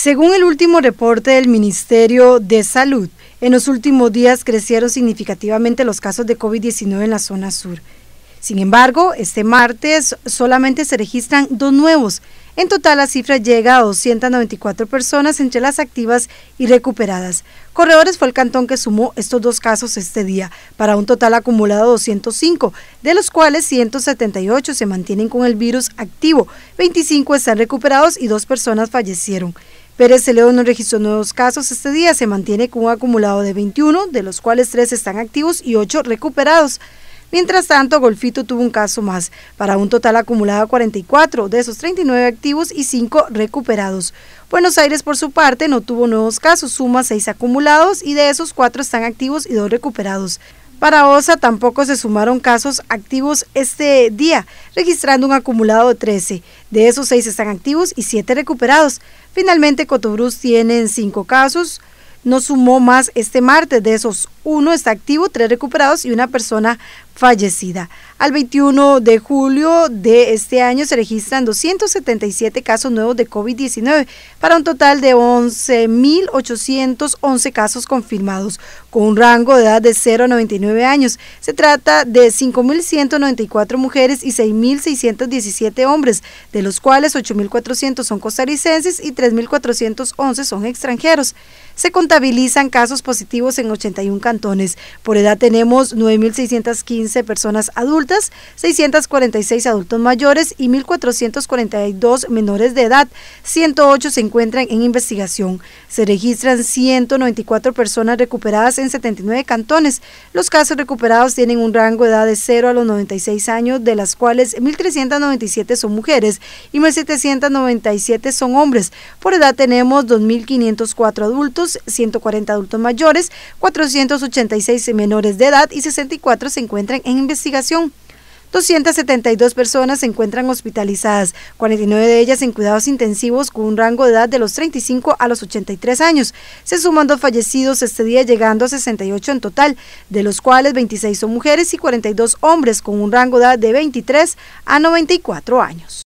Según el último reporte del Ministerio de Salud, en los últimos días crecieron significativamente los casos de COVID-19 en la zona sur. Sin embargo, este martes solamente se registran dos nuevos. En total, la cifra llega a 294 personas entre las activas y recuperadas. Corredores fue el cantón que sumó estos dos casos este día, para un total acumulado de 205, de los cuales 178 se mantienen con el virus activo, 25 están recuperados y dos personas fallecieron. Pérez león no registró nuevos casos este día, se mantiene con un acumulado de 21, de los cuales 3 están activos y 8 recuperados. Mientras tanto, Golfito tuvo un caso más, para un total acumulado de 44, de esos 39 activos y 5 recuperados. Buenos Aires, por su parte, no tuvo nuevos casos, suma 6 acumulados y de esos 4 están activos y 2 recuperados. Para OSA tampoco se sumaron casos activos este día, registrando un acumulado de 13. De esos 6 están activos y 7 recuperados. Finalmente, Cotobruz tiene 5 casos, no sumó más este martes. De esos, uno está activo, tres recuperados y una persona fallecida. Al 21 de julio de este año se registran 277 casos nuevos de COVID-19 para un total de 11.811 casos confirmados, con un rango de edad de 0 a 99 años. Se trata de 5.194 mujeres y 6.617 hombres, de los cuales 8.400 son costarricenses y 3.411 son extranjeros. Se contabilizan casos positivos en 81 cantones. Por edad tenemos 9.615 personas adultas, 646 adultos mayores y 1.442 menores de edad. 108 se encuentran en investigación. Se registran 194 personas recuperadas en 79 cantones. Los casos recuperados tienen un rango de edad de 0 a los 96 años, de las cuales 1.397 son mujeres y 1.797 son hombres. Por edad tenemos 2.504 adultos, 140 adultos mayores, 486 menores de edad y 64 se encuentran en investigación. 272 personas se encuentran hospitalizadas, 49 de ellas en cuidados intensivos con un rango de edad de los 35 a los 83 años. Se suman dos fallecidos este día, llegando a 68 en total, de los cuales 26 son mujeres y 42 hombres con un rango de edad de 23 a 94 años.